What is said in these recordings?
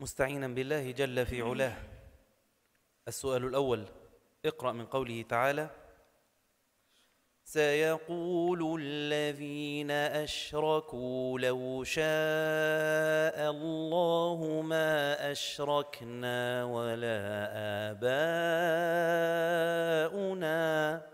مستعينا بالله جل في علاه السؤال الأول اقرأ من قوله تعالى سيقول الذين أشركوا لو شاء الله ما أشركنا ولا آباؤنا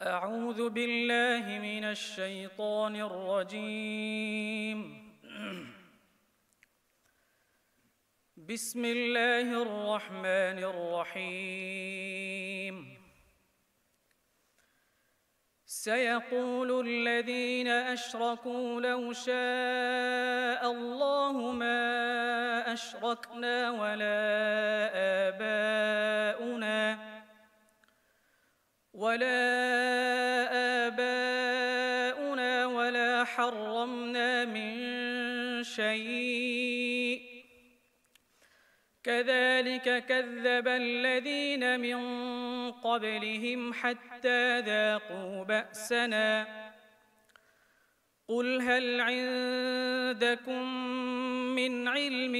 أعوذ بالله من الشيطان الرجيم بسم الله الرحمن الرحيم سيقول الذين أشركوا لو شاء الله ما أشركنا ولا آباؤنا ولا آباؤنا ولا حرمنا من شيء كذلك كذب الذين من قبلهم حتى ذاقوا بأسنا قل هل عندكم من علم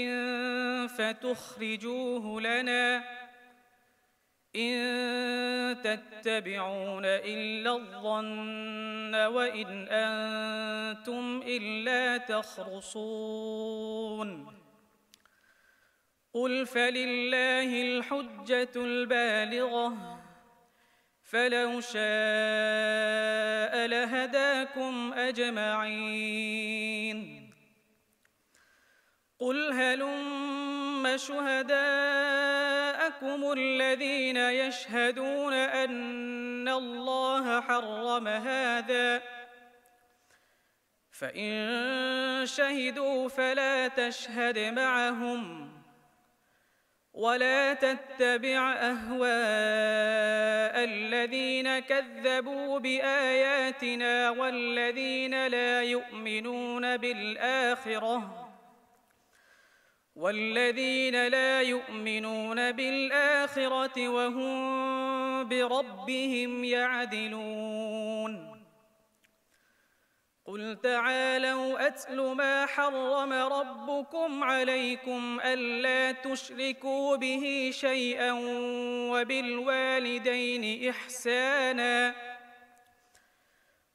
فتخرجوه لنا ؟ إن تتبعون إلا الظن وإن أنتم إلا تخرصون قل فلله الحجة البالغة فلو شاء لهداكم أجمعين قل هلم شهداء معكم الذين يشهدون أن الله حرم هذا فإن شهدوا فلا تشهد معهم ولا تتبع أهواء الذين كذبوا بآياتنا والذين لا يؤمنون بالآخرة والذين لا يؤمنون بالآخرة وهم بربهم يعدلون قل تعالوا أتل ما حرم ربكم عليكم ألا تشركوا به شيئا وبالوالدين إحساناً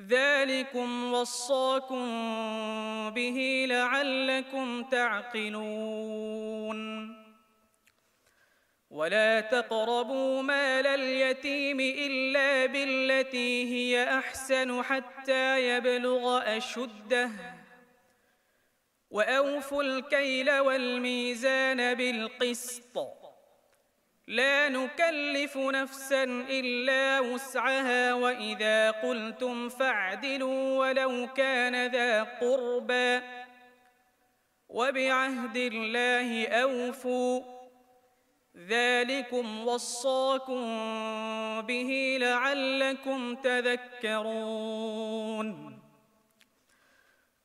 ذلكم وصاكم به لعلكم تعقلون ولا تقربوا مال اليتيم إلا بالتي هي أحسن حتى يبلغ أشده وأوفوا الكيل والميزان بالقسط لا نكلف نفسا إلا وسعها وإذا قلتم فاعدلوا ولو كان ذا قربى وبعهد الله أوفوا ذلكم وصاكم به لعلكم تذكرون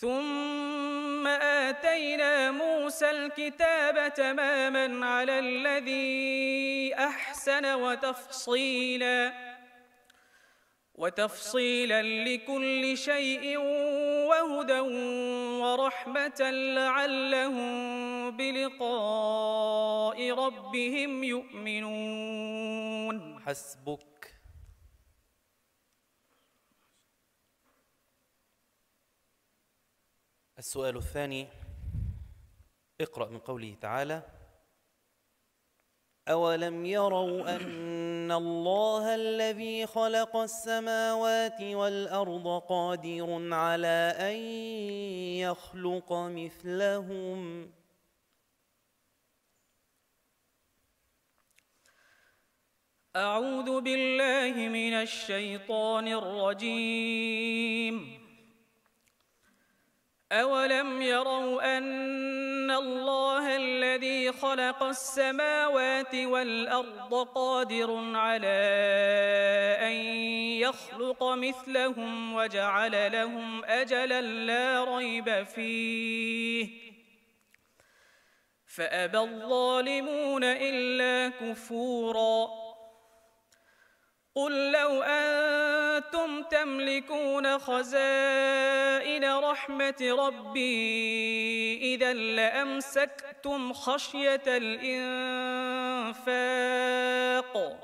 ثم آتينا موسى الكتاب تماما على الذي أحسن وتفصيلا وتفصيلا لكل شيء وهدى ورحمة لعلهم بلقاء ربهم يؤمنون حسبك السؤال الثاني اقرأ من قوله تعالى أولم يروا أن الله الذي خلق السماوات والأرض قادر على أن يخلق مثلهم أعوذ بالله من الشيطان الرجيم أولم يروا أن الله الذي خلق السماوات والأرض قادر على أن يخلق مثلهم وجعل لهم أجلا لا ريب فيه فأبى الظالمون إلا كفورا قل لو أن أنتم تملكون خزائن رحمة ربي إذا لأمسكتم خشية الإنفاق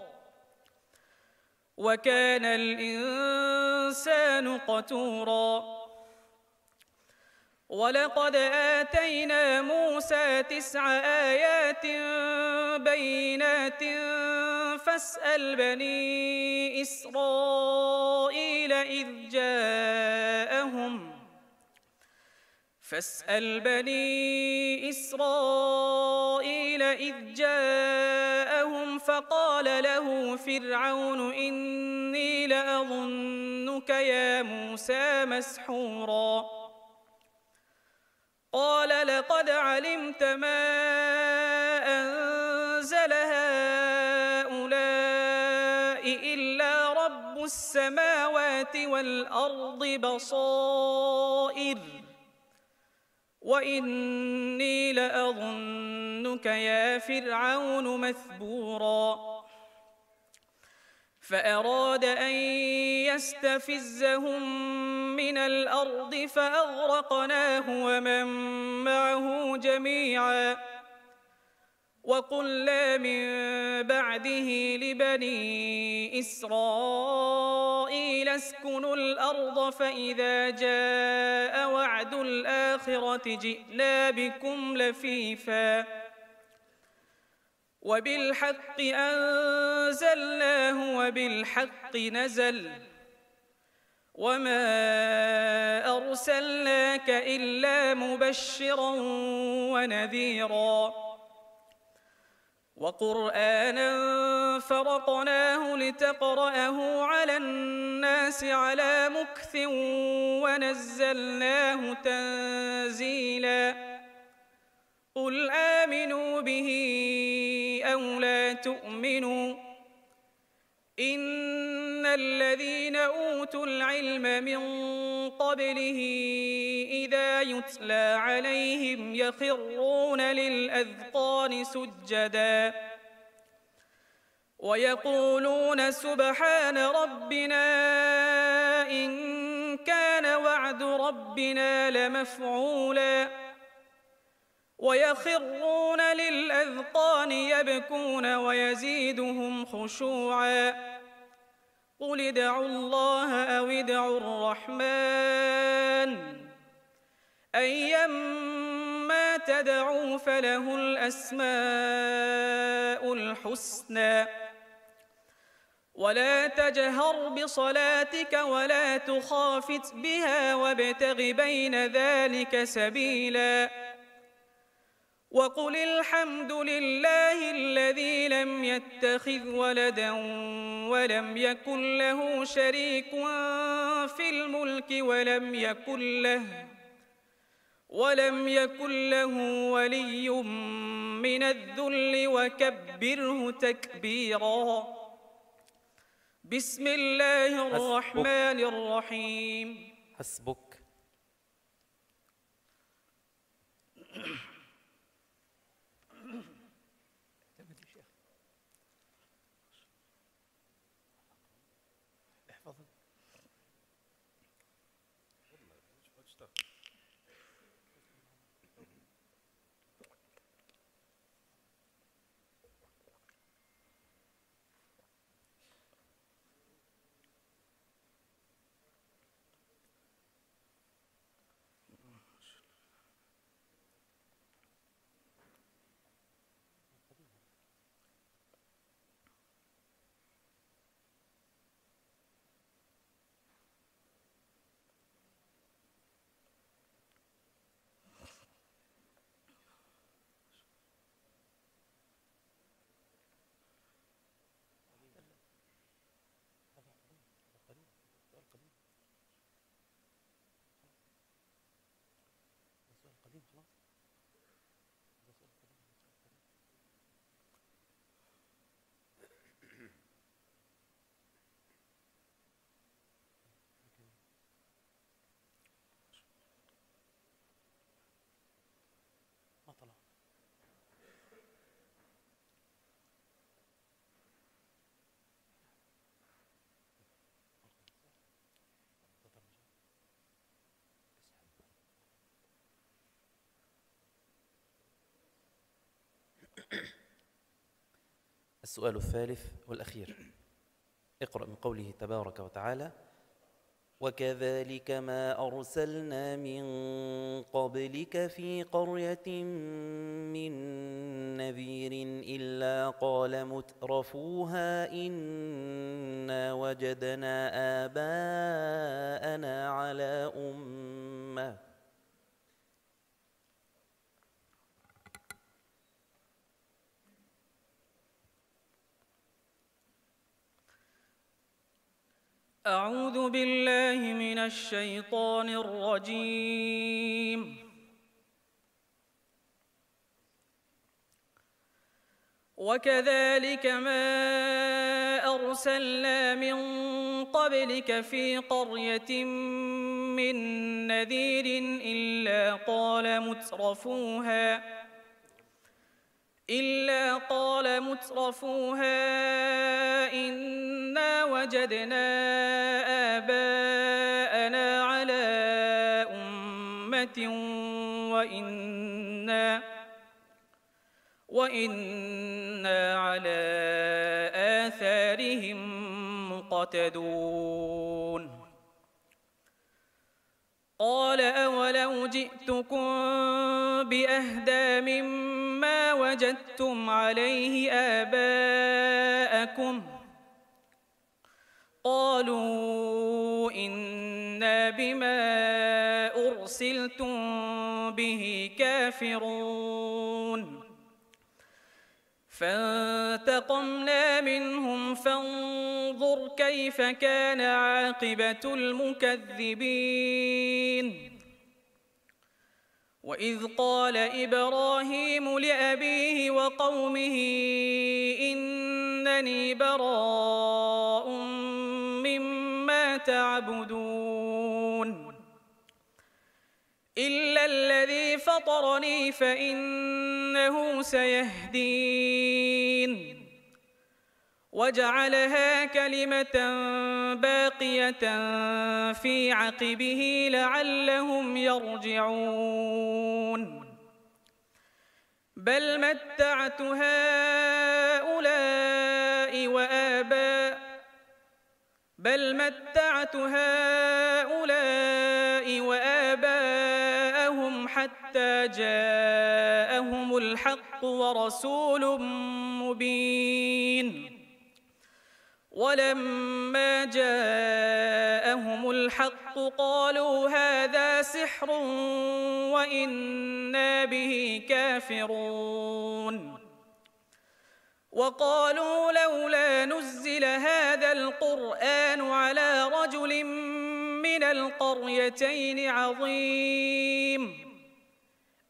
وكان الإنسان قتوراً ولقد آتينا موسى تسع آيات بينات فاسأل بني إسرائيل إذ جاءهم فاسأل بني إسرائيل إذ جاءهم فقال له فرعون إني لأظنك يا موسى مسحوراً قال لقد علمت ما أنزل هؤلاء إلا رب السماوات والأرض بصائر وإني لأظنك يا فرعون مثبوراً فأراد أن يستفزهم من الأرض فأغرقناه ومن معه جميعا وقلنا من بعده لبني إسرائيل اسكنوا الأرض فإذا جاء وعد الآخرة جئنا بكم لفيفاً وبالحق أنزلناه وبالحق نزل وما أرسلناك إلا مبشرا ونذيرا وقرآنا فرقناه لتقرأه على الناس على مكث ونزلناه تنزيلا قل آمنوا به أو لا تؤمنوا إن الذين أوتوا العلم من قبله إذا يتلى عليهم يخرون للأذقان سجدا ويقولون سبحان ربنا إن كان وعد ربنا لمفعولا ويخرون للأذقان يبكون ويزيدهم خشوعا قل ادعوا الله أو ادعوا الرحمن أيما تدعوا فله الأسماء الحسنى ولا تجهر بصلاتك ولا تخافت بها وابتغ بين ذلك سبيلاً وقل الحمد لله الذي لم يتخذ ولدا ولم يكن له شريك في الملك ولم يكن له ولم يكن له ولي من الذل وكبره تكبيرا بسم الله الرحمن الرحيم حسبك Father. Good stuff. السؤال الثالث والأخير اقرأ من قوله تبارك وتعالى وكذلك ما أرسلنا من قبلك في قرية من نذير إلا قال مترفوها إنا وجدنا آباءنا على أمه أعوذ بالله من الشيطان الرجيم وكذلك ما أرسلنا من قبلك في قرية من نذير إلا قال مترفوها إلا قال مترفوها إنا وجدنا آباءنا على أمة وإنا وإنا على آثارهم مقتدون قال أولو جئتكم بأهدى مما وجدتم عليه آباءكم قالوا إنا بما أرسلتم به كافرون فانتقمنا منهم فانظروا انظر كيف كان عاقبة المكذبين وإذ قال إبراهيم لأبيه وقومه إنني براء مما تعبدون إلا الذي فطرني فإنه سيهدين وجعلها كلمة باقية في عقبه لعلهم يرجعون بل متعت هؤلاء وآباء بل متعت هؤلاء وآباءهم حتى جاءهم الحق ورسول مبين ولما جاءهم الحق قالوا هذا سحر وإنا به كافرون وقالوا لولا نزل هذا القرآن على رجل من القريتين عظيم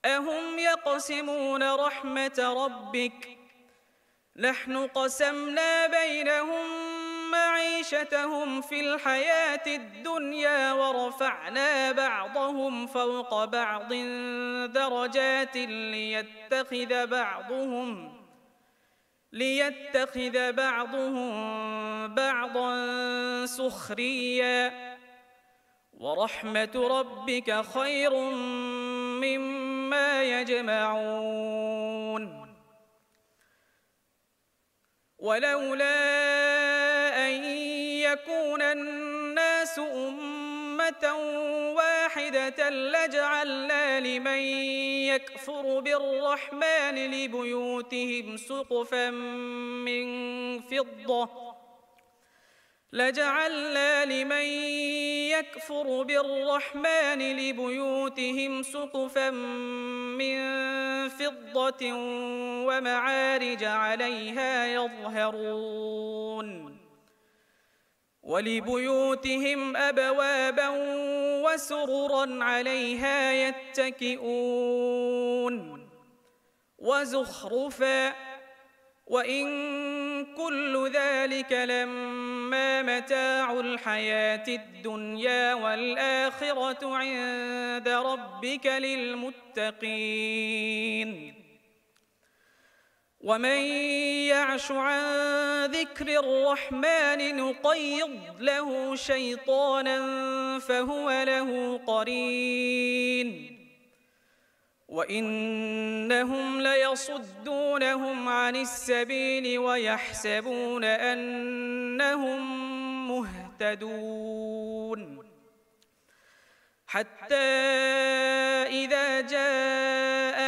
أهم يقسمون رحمة ربك نحن قسمنا بينهم معيشتهم في الحياة الدنيا ورفعنا بعضهم فوق بعض درجات ليتخذ بعضهم ليتخذ بعضهم بعضا سخريا ورحمة ربك خير مما يجمعون ولولا يكون الناس أمة واحدة لجعلنا لمن يكفر بالرحمن لبيوتهم سقفا من فضة لجعلنا لمن يكفر بالرحمن لبيوتهم سقفا من فضة ومعارج عليها يظهرون ولبيوتهم أبوابا وسررا عليها يتكئون وزخرفا وإن كل ذلك لما متاع الحياة الدنيا والآخرة عند ربك للمتقين ومن يعش عن ذكر الرحمن نقيض له شيطانا فهو له قرين وانهم ليصدونهم عن السبيل ويحسبون انهم مهتدون حتى اذا جاء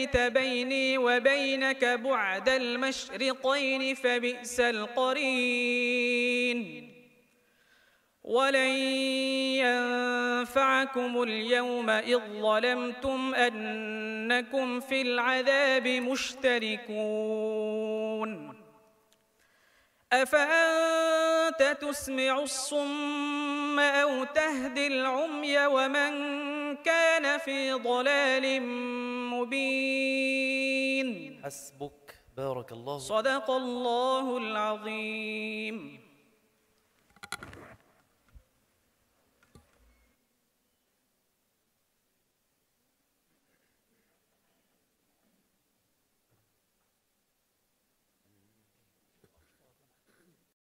ألقيت بيني وبينك بعد المشرقين فبئس القرين ولن ينفعكم اليوم إذ ظلمتم أنكم في العذاب مشتركون أفأنتم أنت تسمع الصم أو تهدي العمي ومن كان في ضلال مبين حسبك بارك الله صدق الله العظيم